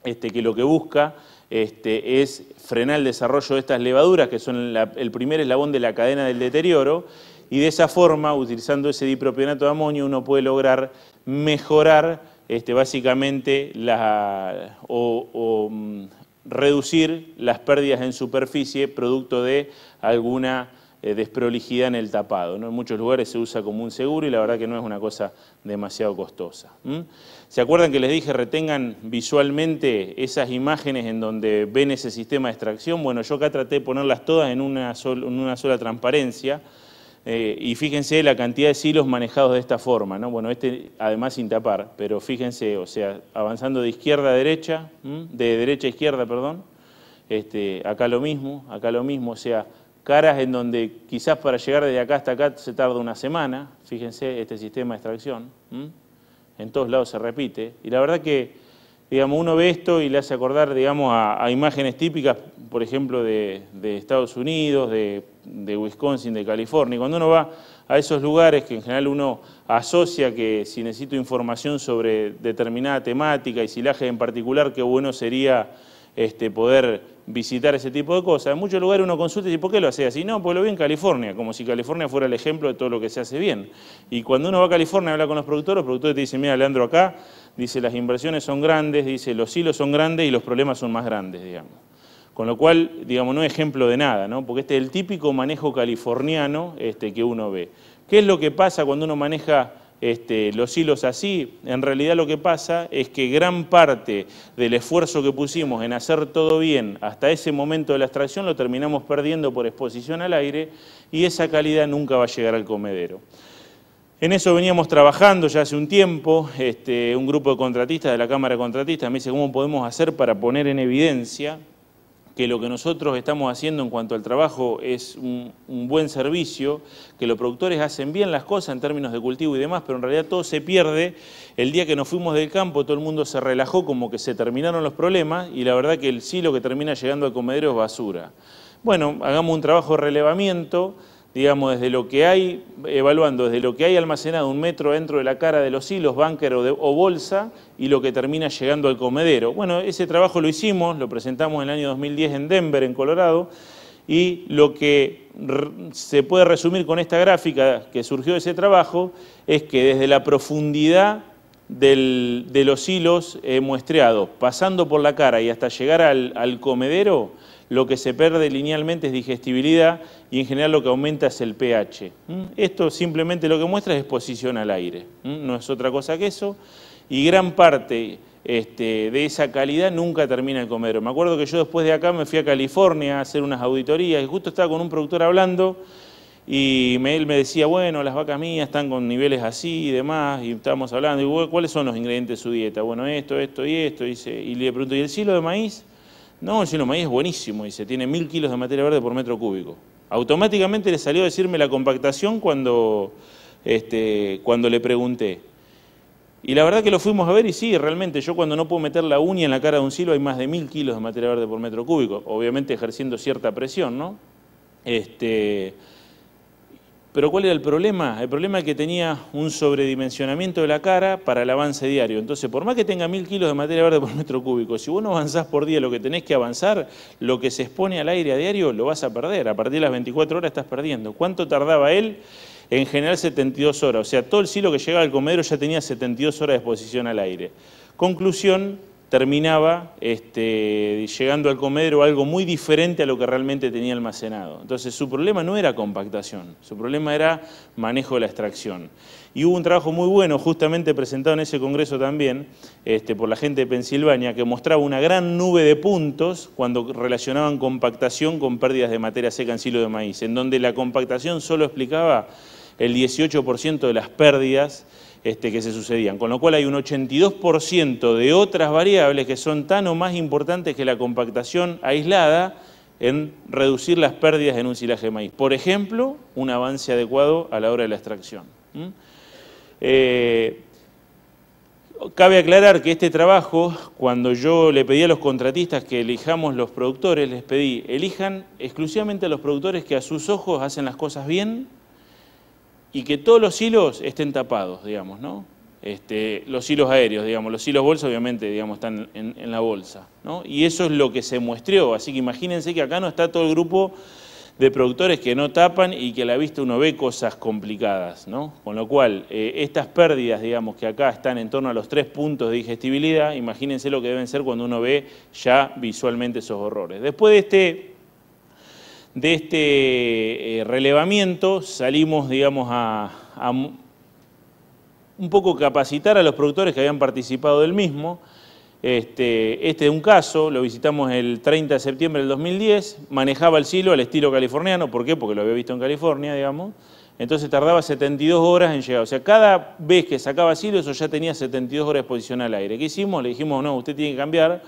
este, que lo que busca este, es frenar el desarrollo de estas levaduras, que son el primer eslabón de la cadena del deterioro, y de esa forma, utilizando ese dipropionato de amonio, uno puede lograr mejorar este, básicamente o, mm, reducir las pérdidas en superficie producto de alguna eh, desprolijidad en el tapado. En muchos lugares se usa como un seguro y la verdad que no es una cosa demasiado costosa. ¿Se acuerdan que les dije retengan visualmente esas imágenes en donde ven ese sistema de extracción? Bueno, yo acá traté de ponerlas todas en una sola transparencia eh, y fíjense la cantidad de silos manejados de esta forma, ¿no? Bueno, este además sin tapar, pero fíjense, o sea, avanzando de izquierda a derecha, de derecha a izquierda, perdón, este, acá lo mismo, acá lo mismo, o sea, caras en donde quizás para llegar desde acá hasta acá se tarda una semana, fíjense este sistema de extracción, en todos lados se repite, y la verdad que, digamos, uno ve esto y le hace acordar, digamos, a, imágenes típicas, por ejemplo, de, de Estados Unidos, de de Wisconsin, de California. Cuando uno va a esos lugares que en general uno asocia que si necesito información sobre determinada temática y silaje en particular, qué bueno sería este, poder visitar ese tipo de cosas. En muchos lugares uno consulta y dice, ¿por qué lo hace así? No, pues lo vi en California, como si California fuera el ejemplo de todo lo que se hace bien. Y cuando uno va a California y habla con los productores, los productores te dicen, mira, Leandro, acá, dice, las inversiones son grandes, dice, los hilos son grandes y los problemas son más grandes, digamos. Con lo cual, digamos, no es ejemplo de nada, ¿no? porque este es el típico manejo californiano este, que uno ve. ¿Qué es lo que pasa cuando uno maneja este, los hilos así? En realidad lo que pasa es que gran parte del esfuerzo que pusimos en hacer todo bien hasta ese momento de la extracción lo terminamos perdiendo por exposición al aire y esa calidad nunca va a llegar al comedero. En eso veníamos trabajando ya hace un tiempo, este, un grupo de contratistas de la Cámara de Contratistas me dice cómo podemos hacer para poner en evidencia que lo que nosotros estamos haciendo en cuanto al trabajo es un, buen servicio, que los productores hacen bien las cosas en términos de cultivo y demás, pero en realidad todo se pierde. El día que nos fuimos del campo todo el mundo se relajó como que se terminaron los problemas y la verdad que el silo que termina llegando al comedero es basura. Bueno, hagamos un trabajo de relevamiento digamos, desde lo que hay, evaluando desde lo que hay almacenado un metro dentro de la cara de los hilos, bánker o, bolsa, y lo que termina llegando al comedero. Bueno, ese trabajo lo hicimos, lo presentamos en el año 2010 en Denver, en Colorado, y lo que se puede resumir con esta gráfica que surgió de ese trabajo es que desde la profundidad de los hilos muestreados, pasando por la cara y hasta llegar al comedero, lo que se pierde linealmente es digestibilidad y en general lo que aumenta es el pH. Esto simplemente lo que muestra es exposición al aire, no es otra cosa que eso. Y gran parte este, de esa calidad nunca termina de comer. Me acuerdo que yo después de acá me fui a California a hacer unas auditorías y justo estaba con un productor hablando y él me decía, bueno, las vacas mías están con niveles así y demás, y estábamos hablando, y, ¿cuáles son los ingredientes de su dieta? Bueno, esto, esto y esto, y, y le pregunto, ¿y el silo de maíz? No, el sino maíz es buenísimo, dice, tiene mil kilos de materia verde por metro cúbico. Automáticamente le salió a decirme la compactación cuando, este, cuando le pregunté. Y la verdad que lo fuimos a ver y sí, realmente yo cuando no puedo meter la uña en la cara de un silo hay más de mil kilos de materia verde por metro cúbico, obviamente ejerciendo cierta presión, ¿no? Este, pero ¿cuál era el problema? El problema es que tenía un sobredimensionamiento de la cara para el avance diario. Entonces, por más que tenga mil kilos de materia verde por metro cúbico, si vos no avanzás por día lo que tenés que avanzar, lo que se expone al aire a diario lo vas a perder. A partir de las 24 horas estás perdiendo. ¿Cuánto tardaba él? En general 72 horas. O sea, todo el silo que llegaba al comedero ya tenía 72 horas de exposición al aire. Conclusión, terminaba este, llegando al comedero algo muy diferente a lo que realmente tenía almacenado. Entonces su problema no era compactación, su problema era manejo de la extracción. Y hubo un trabajo muy bueno, justamente presentado en ese congreso también, este, por la gente de Pensilvania, que mostraba una gran nube de puntos cuando relacionaban compactación con pérdidas de materia seca en silo de maíz, en donde la compactación solo explicaba el 18% de las pérdidas este, que se sucedían. Con lo cual hay un 82% de otras variables que son tan o más importantes que la compactación aislada en reducir las pérdidas en un silaje de maíz. Por ejemplo, un avance adecuado a la hora de la extracción. Eh, cabe aclarar que este trabajo, cuando yo le pedí a los contratistas que elijamos los productores, les pedí, elijan exclusivamente a los productores que a sus ojos hacen las cosas bien y que todos los hilos estén tapados, digamos, ¿no? Este, los hilos aéreos, digamos, los hilos bolsa obviamente, digamos, están en, la bolsa, ¿no? Y eso es lo que se muestreó, así que imagínense que acá no está todo el grupo de productores que no tapan y que a la vista uno ve cosas complicadas, ¿no? Con lo cual, eh, estas pérdidas, digamos, que acá están en torno a los tres puntos de digestibilidad, imagínense lo que deben ser cuando uno ve ya visualmente esos horrores. Después de este de este eh, relevamiento salimos, digamos, a, un poco capacitar a los productores que habían participado del mismo. Este, este es un caso, lo visitamos el 30 de septiembre del 2010, manejaba el silo al estilo californiano, ¿por qué? Porque lo había visto en California, digamos. Entonces tardaba 72 horas en llegar. O sea, cada vez que sacaba silo, eso ya tenía 72 horas de exposición al aire. ¿Qué hicimos? Le dijimos, no, usted tiene que cambiar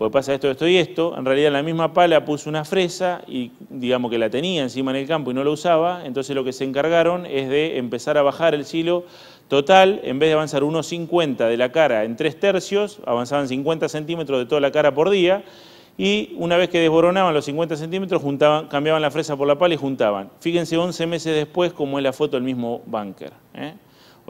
pues pasa esto, esto y esto, en realidad en la misma pala puso una fresa y digamos que la tenía encima en el campo y no la usaba, entonces lo que se encargaron es de empezar a bajar el silo total, en vez de avanzar unos 50 de la cara en tres tercios, avanzaban 50 centímetros de toda la cara por día, y una vez que desboronaban los 50 centímetros, cambiaban la fresa por la pala y juntaban. Fíjense 11 meses después como es la foto del mismo bunker. ¿eh?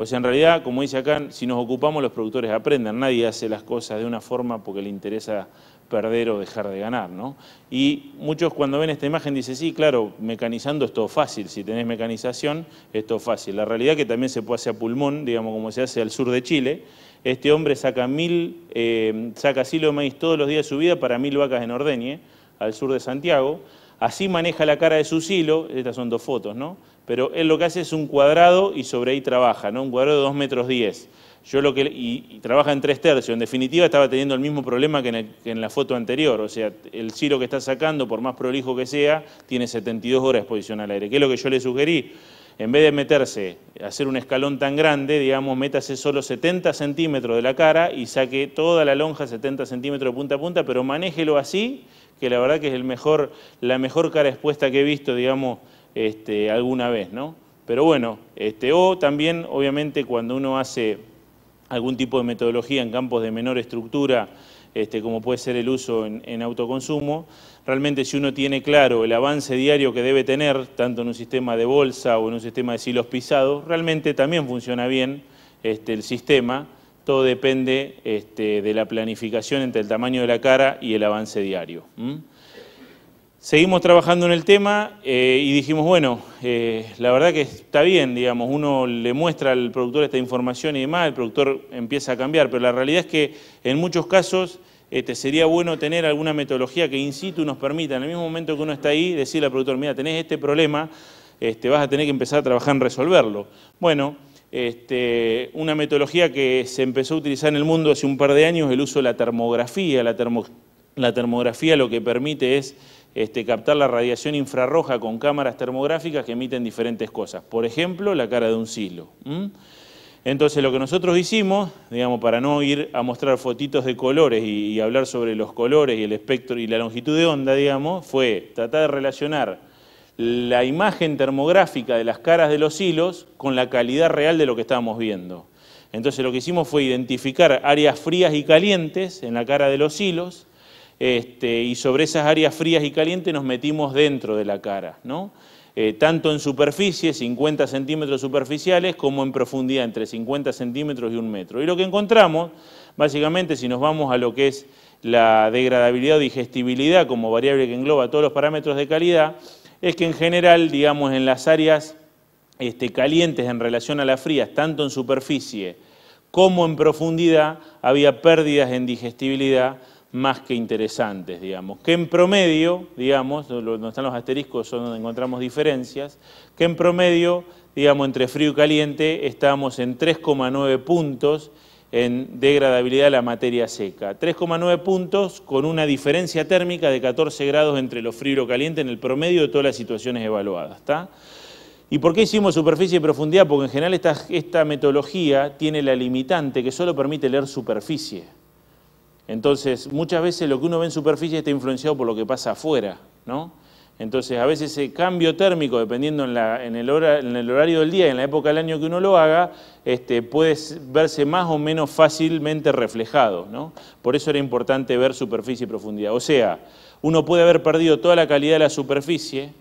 O pues sea, en realidad, como dice acá, si nos ocupamos los productores aprenden, nadie hace las cosas de una forma porque le interesa perder o dejar de ganar, ¿no? Y muchos cuando ven esta imagen dicen, sí, claro, mecanizando es todo fácil, si tenés mecanización es todo fácil. La realidad es que también se puede hacer a pulmón, digamos, como se hace al sur de Chile, este hombre saca mil, eh, saca silo de maíz todos los días de su vida para mil vacas en Ordeñe, al sur de Santiago, Así maneja la cara de su silo, estas son dos fotos, ¿no? Pero él lo que hace es un cuadrado y sobre ahí trabaja, ¿no? Un cuadrado de 2 metros 10. Yo lo que, y, trabaja en tres tercios. En definitiva, estaba teniendo el mismo problema que en, la foto anterior. O sea, el silo que está sacando, por más prolijo que sea, tiene 72 horas de exposición al aire. ¿Qué es lo que yo le sugerí? En vez de meterse, hacer un escalón tan grande, digamos, métase solo 70 centímetros de la cara y saque toda la lonja 70 centímetros de punta a punta, pero manéjelo así que la verdad que es la mejor cara expuesta que he visto, digamos, este, alguna vez, ¿no? Pero bueno, este, o también, obviamente, cuando uno hace algún tipo de metodología en campos de menor estructura, este, como puede ser el uso en, autoconsumo, realmente si uno tiene claro el avance diario que debe tener, tanto en un sistema de bolsa o en un sistema de silos pisados, realmente también funciona bien este, el sistema todo depende este, de la planificación entre el tamaño de la cara y el avance diario. Seguimos trabajando en el tema eh, y dijimos, bueno, eh, la verdad que está bien, digamos, uno le muestra al productor esta información y demás, el productor empieza a cambiar, pero la realidad es que en muchos casos este, sería bueno tener alguna metodología que in situ nos permita, en el mismo momento que uno está ahí, decirle al productor, mira, tenés este problema, este, vas a tener que empezar a trabajar en resolverlo. Bueno, este, una metodología que se empezó a utilizar en el mundo hace un par de años, el uso de la termografía. La, termografía lo que permite es este, captar la radiación infrarroja con cámaras termográficas que emiten diferentes cosas. Por ejemplo, la cara de un silo. Entonces lo que nosotros hicimos, digamos, para no ir a mostrar fotitos de colores y, y hablar sobre los colores y el espectro y la longitud de onda, digamos, fue tratar de relacionar la imagen termográfica de las caras de los hilos con la calidad real de lo que estábamos viendo. Entonces lo que hicimos fue identificar áreas frías y calientes en la cara de los hilos este, y sobre esas áreas frías y calientes nos metimos dentro de la cara, ¿no? Eh, tanto en superficie, 50 centímetros superficiales, como en profundidad, entre 50 centímetros y un metro. Y lo que encontramos, básicamente, si nos vamos a lo que es la degradabilidad o digestibilidad como variable que engloba todos los parámetros de calidad, es que en general, digamos, en las áreas este, calientes en relación a las frías, tanto en superficie como en profundidad, había pérdidas en digestibilidad más que interesantes, digamos. Que en promedio, digamos, donde están los asteriscos son donde encontramos diferencias, que en promedio, digamos, entre frío y caliente estábamos en 3,9 puntos en degradabilidad de la materia seca. 3,9 puntos con una diferencia térmica de 14 grados entre lo frío y lo caliente en el promedio de todas las situaciones evaluadas. ¿Y por qué hicimos superficie y profundidad? Porque en general esta, esta metodología tiene la limitante que solo permite leer superficie. Entonces, muchas veces lo que uno ve en superficie está influenciado por lo que pasa afuera, ¿no? Entonces, a veces ese cambio térmico, dependiendo en, el, horario del día y en la época del año que uno lo haga, este, puede verse más o menos fácilmente reflejado. Por eso era importante ver superficie y profundidad. O sea, uno puede haber perdido toda la calidad de la superficie,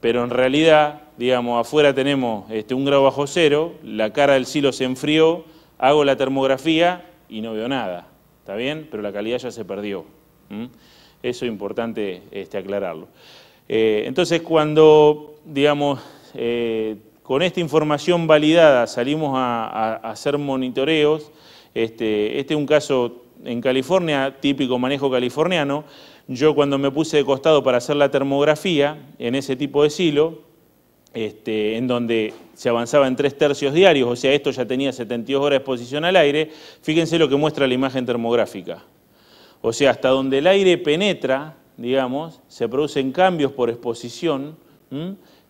pero en realidad, digamos, afuera tenemos este, un grado bajo cero, la cara del silo se enfrió, hago la termografía y no veo nada. ¿Está bien? Pero la calidad ya se perdió. Eso es importante este, aclararlo. Eh, entonces, cuando, digamos, eh, con esta información validada salimos a, hacer monitoreos, este, este, es un caso en California, típico manejo californiano, yo cuando me puse de costado para hacer la termografía en ese tipo de silo, este, en donde se avanzaba en tres tercios diarios, o sea, esto ya tenía 72 horas de exposición al aire, fíjense lo que muestra la imagen termográfica o sea, hasta donde el aire penetra, digamos, se producen cambios por exposición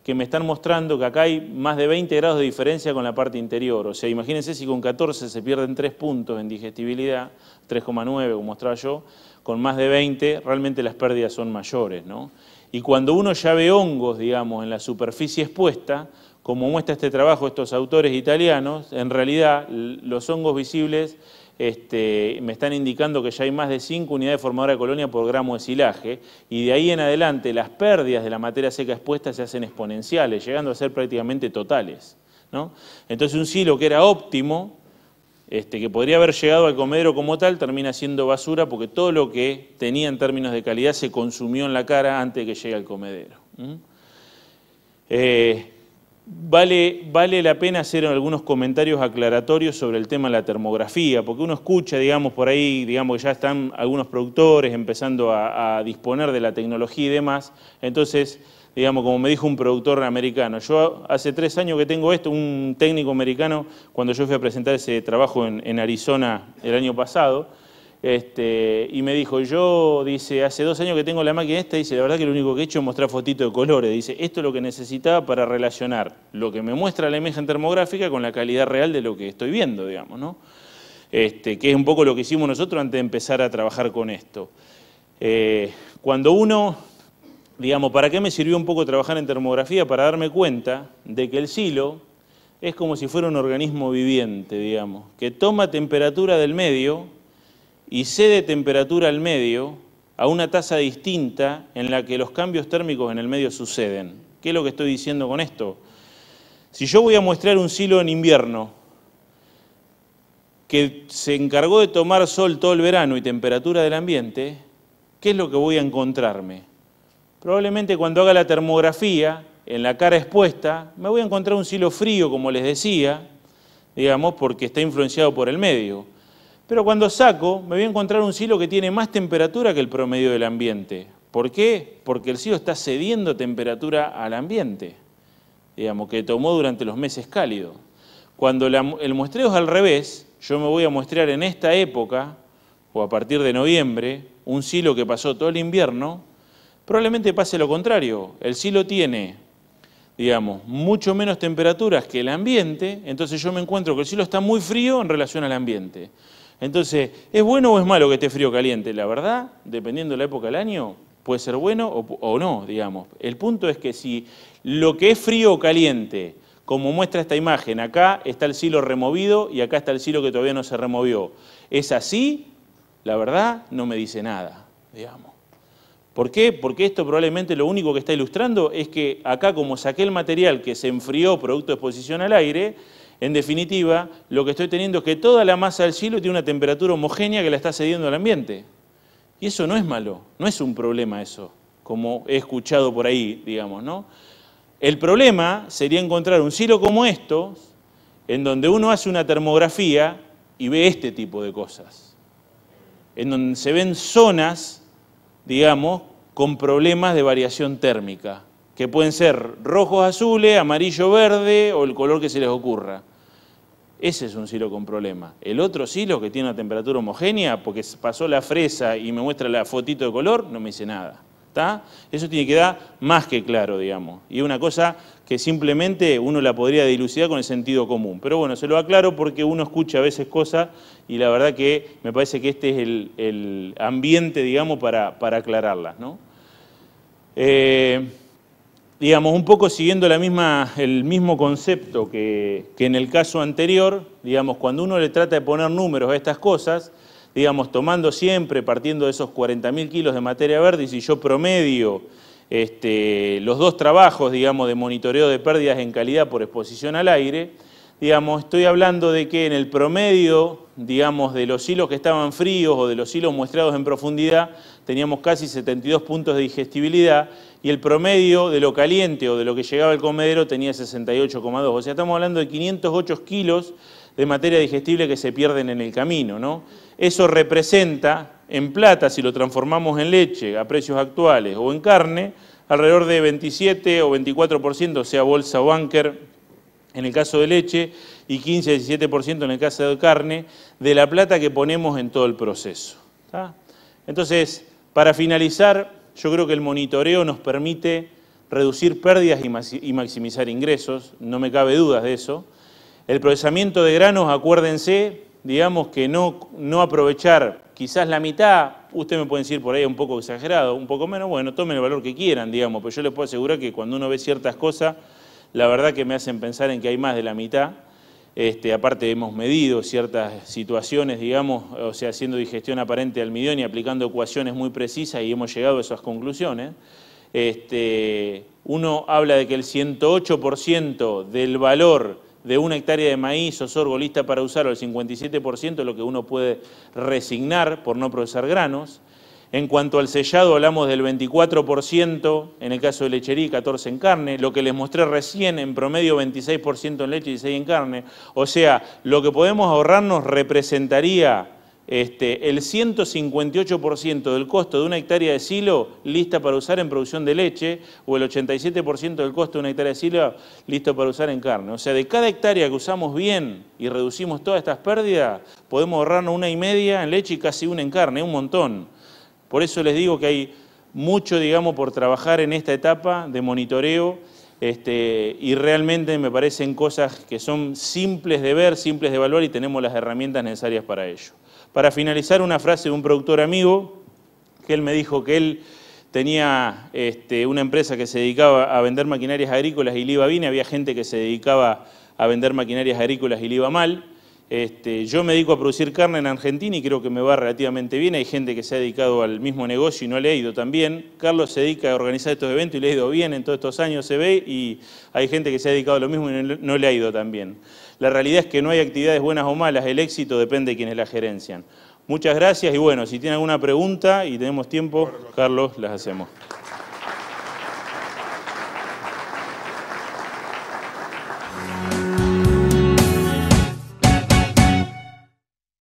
que me están mostrando que acá hay más de 20 grados de diferencia con la parte interior. O sea, imagínense si con 14 se pierden 3 puntos en digestibilidad, 3,9 como mostraba yo, con más de 20 realmente las pérdidas son mayores, Y cuando uno ya ve hongos, digamos, en la superficie expuesta, como muestra este trabajo estos autores italianos, en realidad los hongos visibles este, me están indicando que ya hay más de 5 unidades formadoras de colonia por gramo de silaje, y de ahí en adelante las pérdidas de la materia seca expuesta se hacen exponenciales, llegando a ser prácticamente totales. ¿no? Entonces un silo que era óptimo, este, que podría haber llegado al comedero como tal, termina siendo basura porque todo lo que tenía en términos de calidad se consumió en la cara antes de que llegue al comedero. Vale, vale, la pena hacer algunos comentarios aclaratorios sobre el tema de la termografía, porque uno escucha, digamos, por ahí, digamos, que ya están algunos productores empezando a, disponer de la tecnología y demás. Entonces, digamos, como me dijo un productor americano, yo hace tres años que tengo esto, un técnico americano, cuando yo fui a presentar ese trabajo en Arizona el año pasado, este, y me dijo, yo, dice, hace dos años que tengo la máquina esta, dice, la verdad que lo único que he hecho es mostrar fotitos de colores. Dice, esto es lo que necesitaba para relacionar lo que me muestra la imagen termográfica con la calidad real de lo que estoy viendo, digamos, ¿no? Este, que es un poco lo que hicimos nosotros antes de empezar a trabajar con esto. Eh, cuando uno, digamos, ¿para qué me sirvió un poco trabajar en termografía? Para darme cuenta de que el silo es como si fuera un organismo viviente, digamos, que toma temperatura del medio y cede temperatura al medio a una tasa distinta en la que los cambios térmicos en el medio suceden. ¿Qué es lo que estoy diciendo con esto? Si yo voy a mostrar un silo en invierno que se encargó de tomar sol todo el verano y temperatura del ambiente, ¿qué es lo que voy a encontrarme? Probablemente cuando haga la termografía, en la cara expuesta, me voy a encontrar un silo frío, como les decía, digamos, porque está influenciado por el medio. Pero cuando saco, me voy a encontrar un silo que tiene más temperatura que el promedio del ambiente. ¿Por qué? Porque el silo está cediendo temperatura al ambiente, digamos, que tomó durante los meses cálidos. Cuando el muestreo es al revés, yo me voy a muestrear en esta época, o a partir de noviembre, un silo que pasó todo el invierno, probablemente pase lo contrario. El silo tiene, digamos, mucho menos temperaturas que el ambiente, entonces yo me encuentro que el silo está muy frío en relación al ambiente. Entonces, ¿es bueno o es malo que esté frío o caliente? La verdad, dependiendo de la época del año, puede ser bueno o, no, digamos. El punto es que si lo que es frío o caliente, como muestra esta imagen, acá está el silo removido y acá está el silo que todavía no se removió, es así, la verdad no me dice nada, digamos. ¿Por qué? Porque esto probablemente lo único que está ilustrando es que acá como saqué el material que se enfrió producto de exposición al aire, en definitiva, lo que estoy teniendo es que toda la masa del cielo tiene una temperatura homogénea que la está cediendo al ambiente. Y eso no es malo, no es un problema eso, como he escuchado por ahí, digamos, ¿no? El problema sería encontrar un cielo como estos, en donde uno hace una termografía y ve este tipo de cosas, en donde se ven zonas, digamos, con problemas de variación térmica que pueden ser rojos, azules, amarillo, verde o el color que se les ocurra. Ese es un silo con problema. El otro silo que tiene una temperatura homogénea, porque pasó la fresa y me muestra la fotito de color, no me dice nada. ¿Está? Eso tiene que dar más que claro, digamos. Y una cosa que simplemente uno la podría dilucidar con el sentido común. Pero bueno, se lo aclaro porque uno escucha a veces cosas y la verdad que me parece que este es el, ambiente, digamos, para, aclararlas. ¿no? Eh, digamos, un poco siguiendo la misma, el mismo concepto que, en el caso anterior, digamos, cuando uno le trata de poner números a estas cosas, digamos, tomando siempre, partiendo de esos 40.000 kilos de materia verde, y si yo promedio este, los dos trabajos, digamos, de monitoreo de pérdidas en calidad por exposición al aire, digamos, estoy hablando de que en el promedio, digamos, de los hilos que estaban fríos o de los hilos muestrados en profundidad, teníamos casi 72 puntos de digestibilidad y el promedio de lo caliente o de lo que llegaba al comedero tenía 68,2. O sea, estamos hablando de 508 kilos de materia digestible que se pierden en el camino, ¿no? Eso representa, en plata, si lo transformamos en leche a precios actuales o en carne, alrededor de 27 o 24%, sea bolsa o banker, en el caso de leche y 15-17% en el caso de carne, de la plata que ponemos en todo el proceso. Entonces, para finalizar, yo creo que el monitoreo nos permite reducir pérdidas y maximizar ingresos, no me cabe dudas de eso. El procesamiento de granos, acuérdense, digamos que no, no aprovechar quizás la mitad, usted me pueden decir por ahí un poco exagerado, un poco menos, bueno, tomen el valor que quieran, digamos, pero yo les puedo asegurar que cuando uno ve ciertas cosas, la verdad que me hacen pensar en que hay más de la mitad. Este, aparte hemos medido ciertas situaciones, digamos, o sea, haciendo digestión aparente al midión y aplicando ecuaciones muy precisas y hemos llegado a esas conclusiones. Este, uno habla de que el 108% del valor de una hectárea de maíz o sorgo lista para usar, o el 57% es lo que uno puede resignar por no procesar granos. En cuanto al sellado, hablamos del 24% en el caso de lechería, 14% en carne, lo que les mostré recién, en promedio 26% en leche y 6% en carne. O sea, lo que podemos ahorrarnos representaría este, el 158% del costo de una hectárea de silo lista para usar en producción de leche o el 87% del costo de una hectárea de silo listo para usar en carne. O sea, de cada hectárea que usamos bien y reducimos todas estas pérdidas, podemos ahorrarnos una y media en leche y casi una en carne, un montón. Por eso les digo que hay mucho, digamos, por trabajar en esta etapa de monitoreo este, y realmente me parecen cosas que son simples de ver, simples de evaluar y tenemos las herramientas necesarias para ello. Para finalizar, una frase de un productor amigo, que él me dijo que él tenía este, una empresa que se dedicaba a vender maquinarias agrícolas y le iba bien, había gente que se dedicaba a vender maquinarias agrícolas y le iba mal. Este, yo me dedico a producir carne en Argentina y creo que me va relativamente bien. Hay gente que se ha dedicado al mismo negocio y no le ha ido tan bien. Carlos se dedica a organizar estos eventos y le ha ido bien en todos estos años, se ve, y hay gente que se ha dedicado a lo mismo y no le ha ido tan bien. La realidad es que no hay actividades buenas o malas, el éxito depende de quienes la gerencian. Muchas gracias y bueno, si tienen alguna pregunta y tenemos tiempo, Carlos, las hacemos.